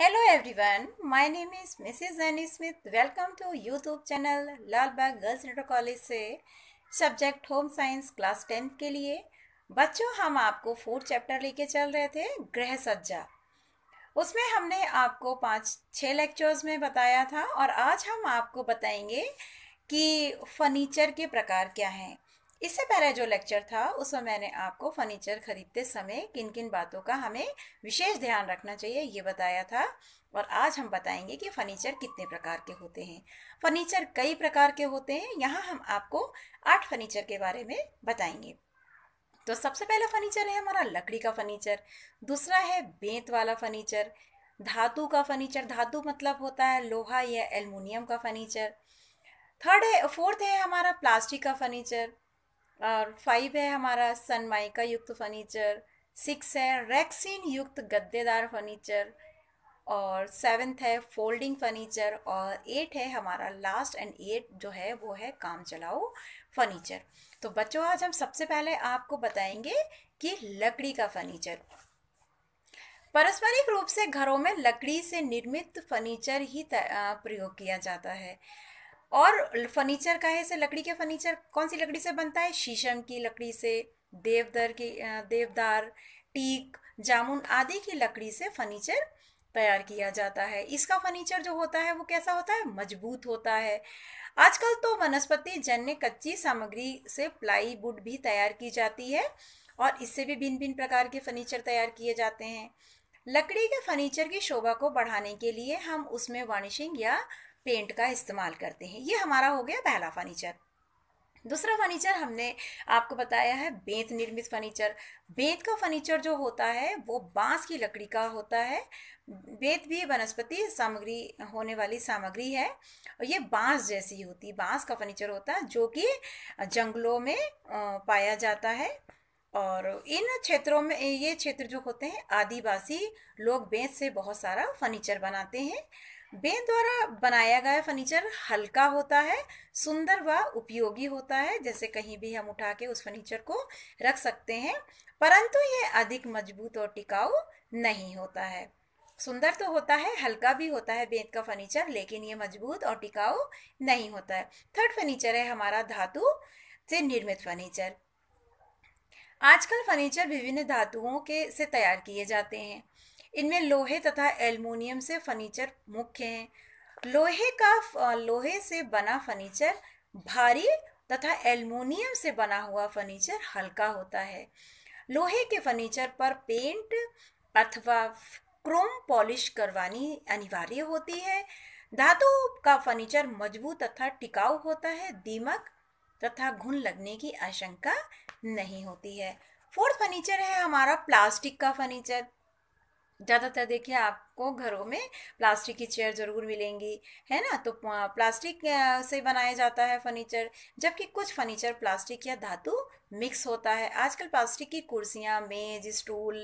hello everyone my name is Mrs Annie Smith welcome to YouTube channel Lalbagh girls inter college से subject home science class tenth के लिए बच्चों हम आपको fourth chapter लेके चल रहे थे गृह सज्जा उसमें हमने आपको पाँच छः लेक्चर्स में बताया था और आज हम आपको बताएंगे कि फर्नीचर के प्रकार क्या हैं इससे पहले जो लेक्चर था उसमें मैंने आपको फर्नीचर खरीदते समय किन किन बातों का हमें विशेष ध्यान रखना चाहिए ये बताया था और आज हम बताएंगे कि फर्नीचर कितने प्रकार के होते हैं फर्नीचर कई प्रकार के होते हैं यहाँ हम आपको आठ फर्नीचर के बारे में बताएंगे तो सबसे पहला फर्नीचर है हमारा लकड़ी का फर्नीचर दूसरा है बेंत वाला फर्नीचर धातु का फर्नीचर धातु मतलब होता है लोहा या एल्युमिनियम का फर्नीचर थर्ड है फोर्थ है हमारा प्लास्टिक का फर्नीचर और फाइव है हमारा सनमाइका युक्त फर्नीचर सिक्स है रैक्सिन युक्त गद्देदार फर्नीचर और सेवन्थ है फोल्डिंग फर्नीचर और एट है हमारा लास्ट एंड एट जो है वो है काम चलाओ फर्नीचर तो बच्चों आज हम सबसे पहले आपको बताएंगे कि लकड़ी का फर्नीचर पारस्परिक रूप से घरों में लकड़ी से निर्मित फर्नीचर ही प्रयोग किया जाता है और फर्नीचर का है इसे लकड़ी के फर्नीचर कौन सी लकड़ी से बनता है शीशम की लकड़ी से देवदर की देवदार टीक जामुन आदि की लकड़ी से फर्नीचर तैयार किया जाता है इसका फर्नीचर जो होता है वो कैसा होता है मजबूत होता है आजकल तो वनस्पति जन्य कच्ची सामग्री से प्लाई बुड भी तैयार की जाती है और इससे भी भिन्न भिन्न प्रकार के फर्नीचर तैयार किए जाते हैं लकड़ी के फर्नीचर की शोभा को बढ़ाने के लिए हम उसमें वार्निशिंग या पेंट का इस्तेमाल करते हैं ये हमारा हो गया पहला फर्नीचर दूसरा फर्नीचर हमने आपको बताया है बेंत निर्मित फर्नीचर बेंत का फर्नीचर जो होता है वो बांस की लकड़ी का होता है बेंत भी वनस्पति सामग्री होने वाली सामग्री है और ये बांस जैसी होती है बांस का फर्नीचर होता है जो कि जंगलों में पाया जाता है और इन क्षेत्रों में ये क्षेत्र जो होते हैं आदिवासी लोग बेंत से बहुत सारा फर्नीचर बनाते हैं बेन द्वारा बनाया गया फर्नीचर हल्का होता है सुंदर व उपयोगी होता है जैसे कहीं भी हम उठा के उस फर्नीचर को रख सकते हैं परंतु ये अधिक मजबूत और टिकाऊ नहीं होता है सुंदर तो होता है हल्का भी होता है बेंत का फर्नीचर लेकिन ये मजबूत और टिकाऊ नहीं होता है थर्ड फर्नीचर है हमारा धातु से निर्मित फर्नीचर आजकल फर्नीचर विभिन्न धातुओं के से तैयार किए जाते हैं इनमें लोहे तथा एल्युमिनियम से फर्नीचर मुख्य हैं लोहे का लोहे से बना फर्नीचर भारी तथा एल्युमिनियम से बना हुआ फर्नीचर हल्का होता है लोहे के फर्नीचर पर पेंट अथवा क्रोम पॉलिश करवानी अनिवार्य होती है धातु का फर्नीचर मजबूत तथा टिकाऊ होता है दीमक तथा घुन लगने की आशंका नहीं होती है फोर्थ फर्नीचर है हमारा प्लास्टिक का फर्नीचर ज़्यादातर देखिए आपको घरों में प्लास्टिक की चेयर ज़रूर मिलेंगी है ना तो प्लास्टिक से बनाया जाता है फर्नीचर जबकि कुछ फर्नीचर प्लास्टिक या धातु मिक्स होता है आजकल प्लास्टिक की कुर्सियाँ मेज स्टूल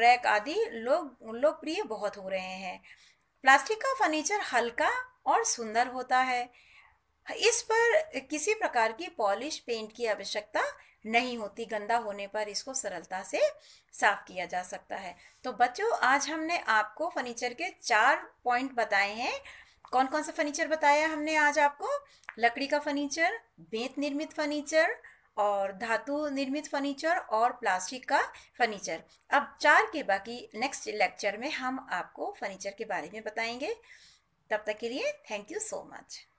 रैक आदि लोग लोकप्रिय बहुत हो रहे हैं प्लास्टिक का फर्नीचर हल्का और सुंदर होता है इस पर किसी प्रकार की पॉलिश पेंट की आवश्यकता नहीं होती गंदा होने पर इसको सरलता से साफ किया जा सकता है तो बच्चों आज हमने आपको फर्नीचर के चार पॉइंट बताए हैं कौन कौन सा फर्नीचर बताया हमने आज आपको लकड़ी का फर्नीचर बेत निर्मित फर्नीचर और धातु निर्मित फर्नीचर और प्लास्टिक का फर्नीचर अब चार के बाकी नेक्स्ट लेक्चर में हम आपको फर्नीचर के बारे में बताएंगे तब तक के लिए थैंक यू सो मच